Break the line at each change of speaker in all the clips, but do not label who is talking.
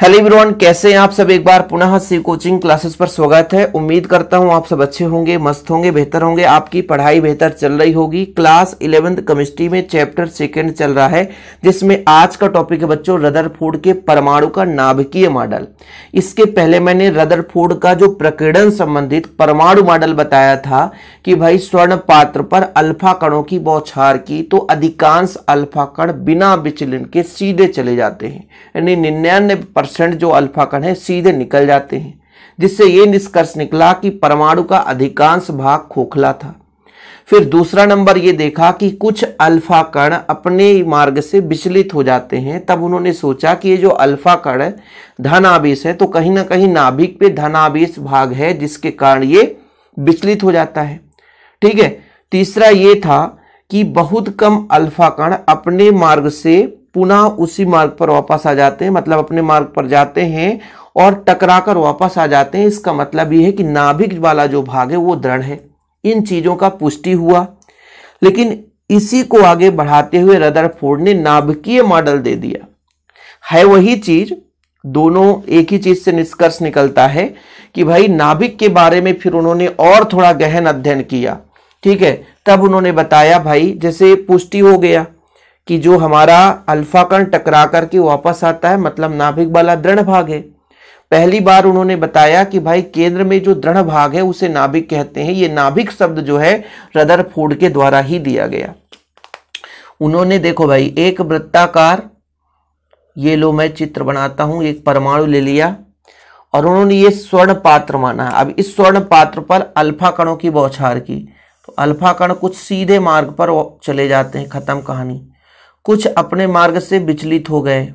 hello everyone कैसे हैं आप सब एक बार पुनः सी कोचिंग क्लासेस पर स्वागत है उम्मीद करता हूं आप सब अच्छे होंगे मस्त होंगे बेहतर होंगे आपकी पढ़ाई बेहतर चल रही होगी क्लास इलेवेंथ केमिस्ट्री में चैप्टर सेकंड चल रहा है जिसमें आज का टॉपिक है बच्चों रदर फूड के परमाणु का नाभिकीय मॉडल इसके पहले मैंने रदरफोर्ड का जो प्रकीर्णन संबंधित परमाणु मॉडल बताया था कि भाई स्वर्ण पात्र पर अल्फा कणों की बौछार की तो अधिकांश अल्फा कण बिना विचलन के सीधे चले जाते हैं यानी निन्यानवे परसेंट जो अल्फा कण है सीधे निकल जाते हैं जिससे ये निष्कर्ष निकला कि परमाणु का अधिकांश भाग खोखला था फिर दूसरा नंबर ये देखा कि कुछ अल्फा कण अपने मार्ग से विचलित हो जाते हैं तब उन्होंने सोचा कि ये जो अल्फा कण धन आवेश है तो कहीं ना कहीं नाभिक पे धन आवेश भाग है जिसके कारण ये विचलित हो जाता है ठीक है तीसरा ये था कि बहुत कम अल्फा कण अपने मार्ग से पुनः उसी मार्ग पर वापस आ जाते हैं मतलब अपने मार्ग पर जाते हैं और टकराकर वापस आ जाते हैं इसका मतलब यह है कि नाभिक वाला जो भाग है वो दृढ़ है इन चीज़ों का पुष्टि हुआ लेकिन इसी को आगे बढ़ाते हुए रदरफोर्ड ने नाभिकीय मॉडल दे दिया है वही चीज दोनों एक ही चीज से निष्कर्ष निकलता है कि भाई नाभिक के बारे में फिर उन्होंने और थोड़ा गहन अध्ययन किया ठीक है तब उन्होंने बताया भाई जैसे पुष्टि हो गया कि जो हमारा अल्फा कण टकरा करके वापस आता है मतलब नाभिक वाला दृढ़ भाग है पहली बार उन्होंने बताया कि भाई केंद्र में जो दृढ़ भाग है उसे नाभिक कहते हैं ये नाभिक शब्द जो है फूड के द्वारा ही दिया गया उन्होंने देखो भाई एक वृत्ताकार ये लो मैं चित्र बनाता हूं एक परमाणु ले लिया और उन्होंने ये स्वर्ण पात्र माना है अब इस स्वर्ण पात्र पर अल्फा कणों की बौछार की तो अल्फा कण कुछ सीधे मार्ग पर चले जाते हैं खत्म कहानी कुछ अपने मार्ग से विचलित हो गए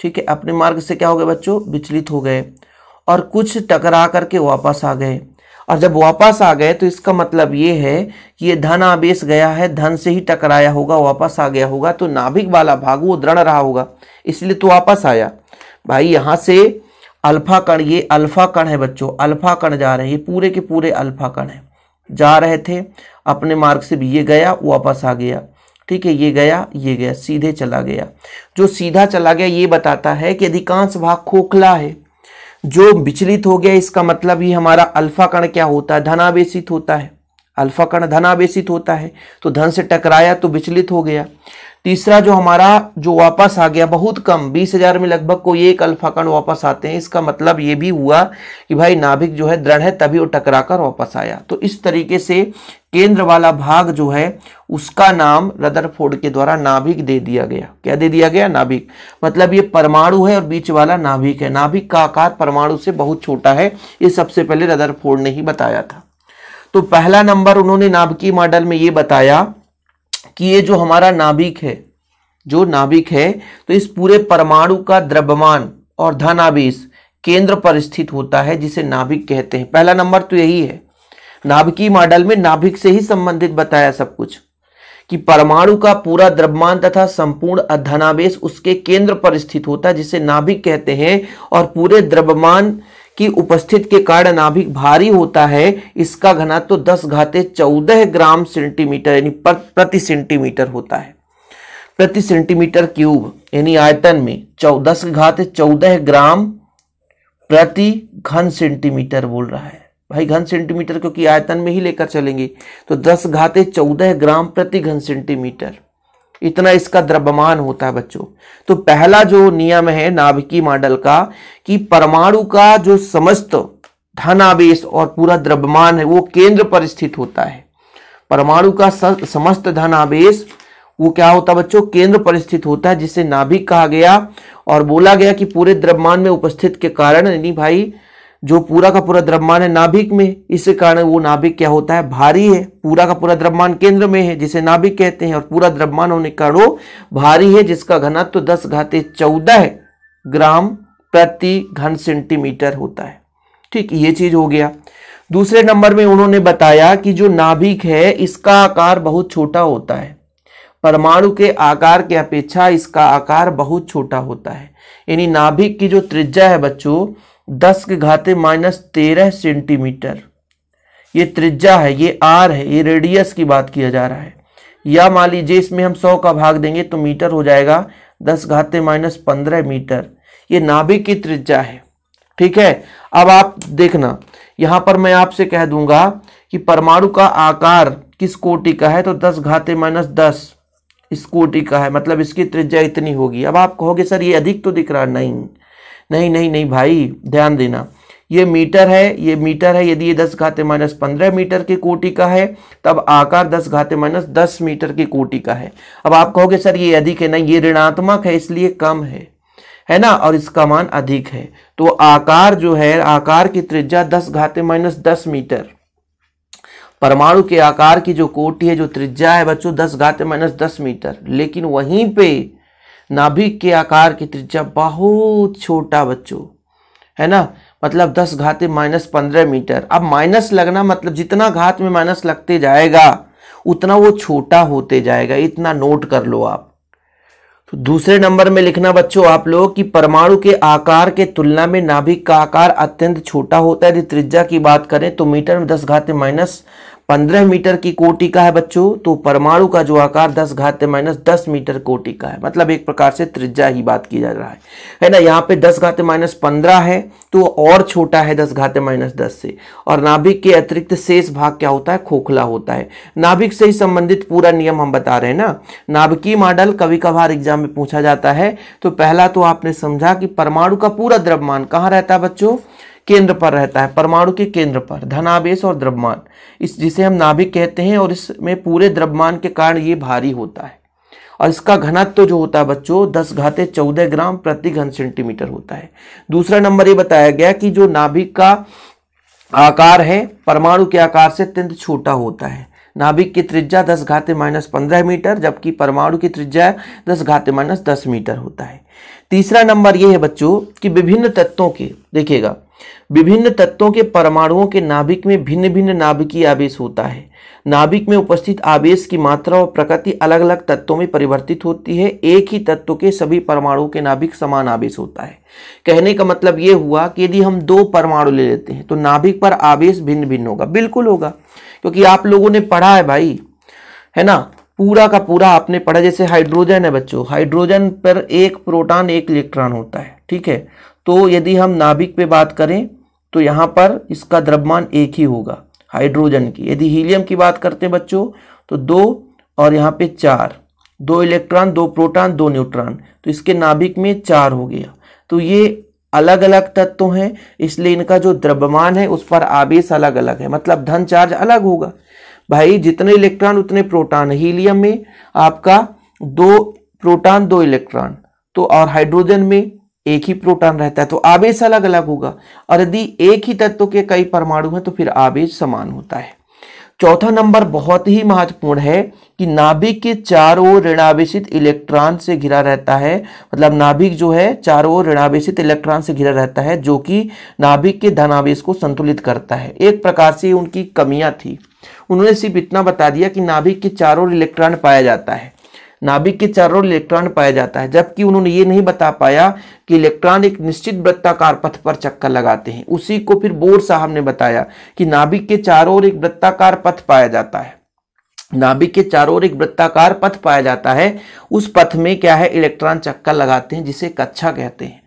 ठीक है अपने मार्ग से क्या हो गए बच्चों विचलित हो गए और कुछ टकरा करके वापस आ गए और जब वापस आ गए तो इसका मतलब ये है कि ये धन आवेश गया है धन से ही टकराया होगा वापस आ गया होगा तो नाभिक वाला भाग वो दृढ़ रहा होगा इसलिए तो वापस आया भाई यहाँ से अल्फा कण ये अल्फा कण है बच्चों अल्फा कण जा रहे हैं ये पूरे के पूरे अल्फा कण है जा रहे थे अपने मार्ग से भी ये गया वापस आ गया ठीक है ये गया ये गया सीधे चला गया जो सीधा चला गया ये बताता है कि अधिकांश भाग खोखला है जो विचलित हो गया इसका मतलब ही हमारा अल्फा कण क्या होता है धनावेशित होता है अल्फा कण धनावेशित होता है तो धन से टकराया तो विचलित हो गया तीसरा जो हमारा जो वापस आ गया बहुत कम बीस हजार में लगभग कोई एक अल्फाकण वापस आते हैं इसका मतलब ये भी हुआ कि भाई नाभिक जो है दृढ़ है तभी वो टकरा कर वापस आया तो इस तरीके से केंद्र वाला भाग जो है उसका नाम रदरफोर्ड के द्वारा नाभिक दे दिया गया क्या दे दिया गया नाभिक मतलब ये परमाणु है और बीच वाला नाभिक है नाभिक का आकार परमाणु से बहुत छोटा है ये सबसे पहले रदरफोर्ड ने ही बताया था तो पहला नंबर उन्होंने नाभिकीय मॉडल में ये बताया कि ये जो हमारा नाभिक है जो नाभिक है तो इस पूरे परमाणु का द्रव्यमान और धनावेश केंद्र पर स्थित होता है जिसे नाभिक कहते हैं पहला नंबर तो यही है नाभिकी मॉडल में नाभिक से ही संबंधित बताया सब कुछ कि परमाणु का पूरा द्रव्यमान तथा संपूर्ण धनावेश उसके केंद्र पर स्थित होता है जिसे नाभिक कहते हैं और पूरे द्रव्यमान की उपस्थित के कारण नाभिक भारी होता है इसका घना तो दस घाते चौदह ग्राम सेंटीमीटर यानी प्रति सेंटीमीटर होता है प्रति सेंटीमीटर क्यूब यानी आयतन में दस घाते चौदह ग्राम प्रति घन सेंटीमीटर बोल रहा है भाई घन सेंटीमीटर क्योंकि आयतन में ही लेकर चलेंगे तो दस घाते चौदह ग्राम प्रति घन सेंटीमीटर इतना इसका द्रव्यमान होता है बच्चों तो पहला जो नियम है नाभिकी मॉडल का कि परमाणु का जो समस्त धनावेश और पूरा द्रव्यमान है वो केंद्र पर स्थित होता है परमाणु का समस्त धनावेश वो क्या होता है बच्चों केंद्र पर स्थित होता है जिसे नाभिक कहा गया और बोला गया कि पूरे द्रव्यमान में उपस्थित के कारण यानी भाई जो पूरा का पूरा द्रव्यमान है नाभिक में इस कारण वो नाभिक क्या होता है भारी है पूरा का पूरा द्रव्यमान केंद्र में है जिसे नाभिक कहते हैं और पूरा द्रव्यमान होने के कारण भारी है जिसका घनत्व तो दस घाते चौदह ग्राम प्रति घन सेंटीमीटर होता है ठीक ये चीज हो गया दूसरे नंबर में उन्होंने बताया कि जो नाभिक है इसका आकार बहुत छोटा होता है परमाणु के आकार के अपेक्षा इसका आकार बहुत छोटा होता है यानी नाभिक की जो त्रिज्या है बच्चों दस के घाते माइनस तेरह सेंटीमीटर ये त्रिज्या है ये आर है ये रेडियस की बात किया जा रहा है या मान लीजिए इसमें हम सौ का भाग देंगे तो मीटर हो जाएगा दस घाते माइनस पंद्रह मीटर ये नाभिक की त्रिज्या है ठीक है अब आप देखना यहां पर मैं आपसे कह दूंगा कि परमाणु का आकार किस कोटि का है तो दस घाते माइनस दस इस कोटि का है मतलब इसकी त्रिज्या इतनी होगी अब आप कहोगे सर ये अधिक तो दिख रहा नहीं नहीं नहीं नहीं भाई ध्यान देना ये मीटर है ये मीटर है यदि ये दस घाते माइनस पंद्रह मीटर की कोटि का है तब आकार दस घाते माइनस दस मीटर की कोटि का है अब आप कहोगे सर ये अधिक है नहीं ये ऋणात्मक है इसलिए कम है है ना और इसका मान अधिक है तो आकार जो है आकार की त्रिज्या दस घाते माइनस दस मीटर परमाणु के आकार की जो कोटि है जो त्रिज्या है बच्चों दस घाते माइनस दस मीटर लेकिन वहीं पे नाभिक के आकार की त्रिज्या बहुत छोटा बच्चों है ना मतलब दस घाते माइनस पंद्रह मीटर अब माइनस लगना मतलब जितना घात में माइनस लगते जाएगा उतना वो छोटा होते जाएगा इतना नोट कर लो आप तो दूसरे नंबर में लिखना बच्चों आप लोग कि परमाणु के आकार के तुलना में नाभिक का आकार अत्यंत छोटा होता है यदि त्रिज्या की बात करें तो मीटर में दस घाते माइनस पंद्रह मीटर की कोटि का है बच्चों तो परमाणु का जो आकार दस घात माइनस दस मीटर कोटि का है मतलब एक प्रकार से त्रिज्या ही बात की जा रहा है है ना यहाँ पे दस घात माइनस पंद्रह है तो और छोटा है दस घात माइनस दस से और नाभिक के अतिरिक्त शेष भाग क्या होता है खोखला होता है नाभिक से ही संबंधित पूरा नियम हम बता रहे हैं ना नाभिकी मॉडल कभी कभार एग्जाम में पूछा जाता है तो पहला तो आपने समझा कि परमाणु का पूरा द्रव्यमान कहाँ रहता है बच्चों केंद्र पर रहता है परमाणु के केंद्र पर धनावेश और द्रव्यमान इस जिसे हम नाभिक कहते हैं और इसमें पूरे द्रव्यमान के कारण ये भारी होता है और इसका घनत्व तो जो होता है बच्चों दस घाते चौदह ग्राम प्रति घन सेंटीमीटर होता है दूसरा नंबर ये बताया गया कि जो नाभिक का आकार है परमाणु के आकार से अत्यंत छोटा होता है नाभिक की त्रिज्या दस घाते माइनस पंद्रह मीटर जबकि परमाणु की त्रिज्या दस घाते माइनस दस मीटर होता है तीसरा नंबर ये है बच्चों कि विभिन्न तत्वों के देखिएगा विभिन्न तत्वों के परमाणुओं के नाभिक में भिन्न भिन्न नाभिकीय आवेश होता है नाभिक में उपस्थित आवेश की मात्रा और प्रकृति अलग अलग तत्वों में परिवर्तित होती है एक ही तत्व के सभी परमाणुओं के नाभिक समान आवेश होता है कहने का मतलब ये हुआ कि यदि हम दो परमाणु ले लेते हैं तो नाभिक पर आवेश भिन्न भिन्न होगा बिल्कुल होगा क्योंकि आप लोगों ने पढ़ा है भाई है ना पूरा का पूरा आपने पढ़ा जैसे हाइड्रोजन है बच्चों हाइड्रोजन पर एक प्रोटॉन एक इलेक्ट्रॉन होता है ठीक है तो यदि हम नाभिक पे बात करें तो यहाँ पर इसका द्रव्यमान एक ही होगा हाइड्रोजन की यदि हीलियम की बात करते हैं बच्चों तो दो और यहाँ पे चार दो इलेक्ट्रॉन दो प्रोटॉन दो न्यूट्रॉन तो इसके नाभिक में चार हो गया तो ये अलग अलग तत्व हैं इसलिए इनका जो द्रव्यमान है उस पर आवेश अलग अलग है मतलब धन चार्ज अलग होगा भाई जितने इलेक्ट्रॉन उतने प्रोटॉन हीलियम में आपका दो प्रोटॉन दो इलेक्ट्रॉन तो और हाइड्रोजन में एक ही प्रोटॉन रहता है तो आवेश अलग अलग होगा और यदि एक ही तत्व के कई परमाणु हैं तो फिर आवेश समान होता है चौथा नंबर बहुत ही महत्वपूर्ण है कि नाभिक के चारों ओर ऋणावेशित इलेक्ट्रॉन से घिरा रहता है मतलब नाभिक जो है चारों ओर ऋणावेशित इलेक्ट्रॉन से घिरा रहता है जो कि नाभिक के धनावेश को संतुलित करता है एक प्रकार से उनकी कमियां थी उन्होंने सिर्फ इतना बता दिया कि नाभिक के चारों ओर इलेक्ट्रॉन पाया जाता है नाभिक के चारों ओर इलेक्ट्रॉन पाया जाता है जबकि उन्होंने ये नहीं बता पाया कि इलेक्ट्रॉन एक निश्चित वृत्ताकार पथ पर चक्कर लगाते हैं उसी को फिर बोर साहब ने बताया कि नाभिक के चारों ओर एक वृत्ताकार पथ पाया जाता है नाभिक के चारों ओर एक वृत्ताकार पथ पाया जाता है उस पथ में क्या है इलेक्ट्रॉन चक्कर लगाते हैं जिसे कक्षा कहते हैं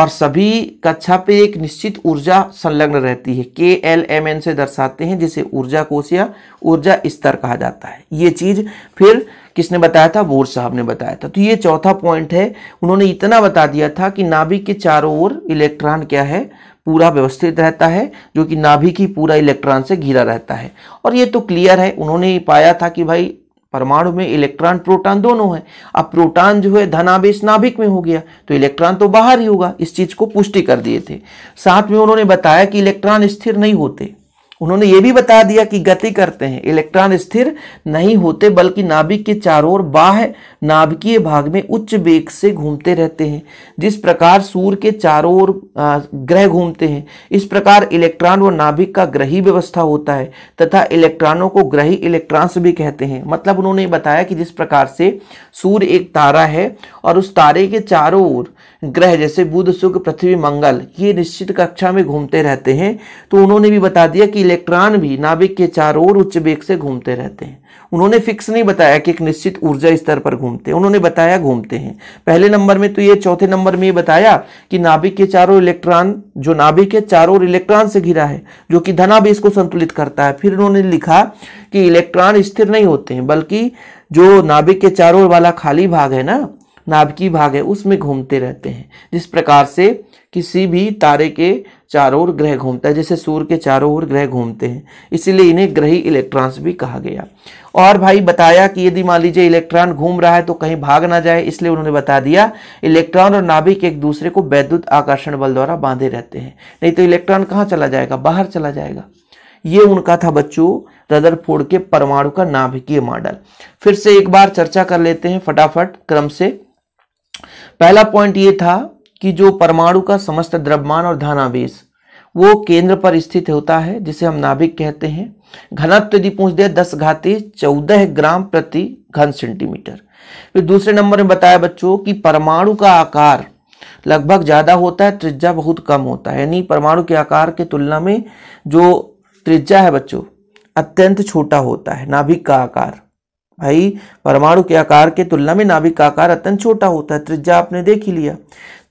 और सभी कक्षा पे एक निश्चित ऊर्जा संलग्न रहती है के एल एम एन से दर्शाते हैं जिसे ऊर्जा कोष या ऊर्जा स्तर कहा जाता है ये चीज फिर किसने बताया था बोर साहब ने बताया था तो ये चौथा पॉइंट है उन्होंने इतना बता दिया था कि नाभिक के चारों ओर इलेक्ट्रॉन क्या है पूरा व्यवस्थित रहता है जो कि नाभिक ही पूरा इलेक्ट्रॉन से घिरा रहता है और ये तो क्लियर है उन्होंने पाया था कि भाई परमाणु में इलेक्ट्रॉन प्रोटॉन दोनों है अब प्रोटॉन जो है धनावेश नाभिक में हो गया तो इलेक्ट्रॉन तो बाहर ही होगा इस चीज को पुष्टि कर दिए थे साथ में उन्होंने बताया कि इलेक्ट्रॉन स्थिर नहीं होते उन्होंने ये भी बता दिया कि गति करते हैं इलेक्ट्रॉन स्थिर नहीं होते बल्कि नाभिक के चारों ओर बाह्य नाभिकीय भाग में उच्च वेग से घूमते रहते हैं जिस प्रकार सूर्य के चारों ओर ग्रह घूमते हैं इस प्रकार इलेक्ट्रॉन व नाभिक का ग्रही व्यवस्था होता है तथा इलेक्ट्रॉनों को ग्रही इलेक्ट्रॉन्स भी कहते हैं मतलब उन्होंने बताया कि जिस प्रकार से सूर्य एक तारा है और उस तारे के चारों ओर ग्रह जैसे बुध शुक्र पृथ्वी मंगल ये निश्चित कक्षा में घूमते रहते हैं तो उन्होंने भी बता दिया कि इलेक्ट्रॉन भी नाभिक के चारों ओर उच्च वेग से घूमते रहते हैं उन्होंने फिक्स नहीं बताया कि एक निश्चित ऊर्जा स्तर पर घूमते हैं उन्होंने बताया घूमते हैं पहले नंबर में तो ये चौथे नंबर में ये बताया कि नाभिक के चारों इलेक्ट्रॉन जो नाभिक के चारों ओर इलेक्ट्रॉन से घिरा है जो कि धनावेश को संतुलित करता है फिर उन्होंने लिखा कि इलेक्ट्रॉन स्थिर नहीं होते हैं बल्कि जो नाभिक के चारों ओर वाला खाली भाग है ना नाभिकीय भाग है उसमें घूमते रहते हैं जिस प्रकार से किसी भी तारे के चारों ओर ग्रह घूमता है जैसे सूर्य के चारों ओर ग्रह घूमते हैं इसीलिए इन्हें ग्रही इलेक्ट्रॉन्स भी कहा गया और भाई बताया कि यदि मान लीजिए इलेक्ट्रॉन घूम रहा है तो कहीं भाग ना जाए इसलिए उन्होंने बता दिया इलेक्ट्रॉन और नाभिक एक दूसरे को वैद्युत आकर्षण बल द्वारा बांधे रहते हैं नहीं तो इलेक्ट्रॉन कहाँ चला जाएगा बाहर चला जाएगा ये उनका था बच्चों रदरफोर्ड के परमाणु का नाभिकीय मॉडल फिर से एक बार चर्चा कर लेते हैं फटाफट क्रम से पहला पॉइंट ये था कि जो परमाणु का समस्त द्रव्यमान और धनावेश वो केंद्र पर स्थित होता है जिसे हम नाभिक कहते हैं घनत्व यदि पूछ दिया दस घाते चौदह ग्राम प्रति घन सेंटीमीटर फिर दूसरे नंबर में बताया बच्चों कि परमाणु का आकार लगभग ज़्यादा होता है त्रिज्या बहुत कम होता है यानी परमाणु के आकार के तुलना में जो त्रिज्या है बच्चों अत्यंत छोटा होता है नाभिक का आकार भाई परमाणु के आकार के तुलना में नाभिक का आकार अत्यंत छोटा होता है त्रिज्या आपने देख ही लिया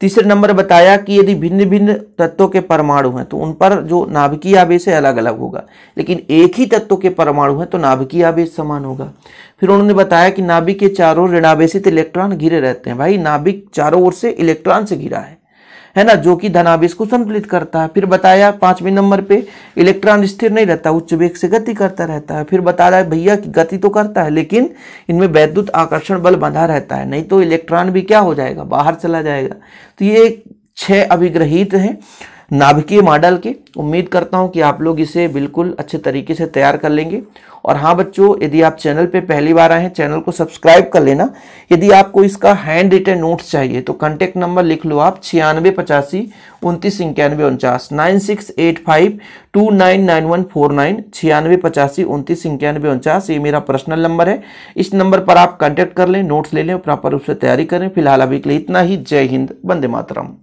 तीसरे नंबर बताया कि यदि भिन्न भिन्न तत्वों के परमाणु हैं तो उन पर जो नाभिकीय आवेश है अलग अलग होगा लेकिन एक ही तत्व के परमाणु हैं तो नाभिकीय आवेश समान होगा फिर उन्होंने बताया कि नाभिक के चारों ऋणावेशित इलेक्ट्रॉन घिरे रहते हैं भाई नाभिक चारों ओर से इलेक्ट्रॉन से घिरा है है ना जो कि धनावेश को संतुलित करता है फिर बताया पांचवें नंबर पे इलेक्ट्रॉन स्थिर नहीं रहता उच्च वेग से गति करता रहता है फिर बता रहा है भैया कि गति तो करता है लेकिन इनमें वैद्युत आकर्षण बल बंधा रहता है नहीं तो इलेक्ट्रॉन भी क्या हो जाएगा बाहर चला जाएगा तो ये छह अभिग्रहित हैं नाभिकीय मॉडल के उम्मीद करता हूँ कि आप लोग इसे बिल्कुल अच्छे तरीके से तैयार कर लेंगे और हाँ बच्चों यदि आप चैनल पे पहली बार आए हैं चैनल को सब्सक्राइब कर लेना यदि आपको इसका हैंड रिटर्न नोट्स चाहिए तो कॉन्टैक्ट नंबर लिख लो आप छियानवे पचासी उनतीस इक्यानवे उनचास nine six eight five two nine nine one four nine छियानवे पचासी उनतीस इक्यानवे उनचास ये मेरा पर्सनल नंबर है इस नंबर पर आप कॉन्टैक्ट कर लें नोट्स ले लें प्रॉपर रूप से तैयारी करें फिलहाल अभी के लिए इतना ही जय हिंद बंदे मातरम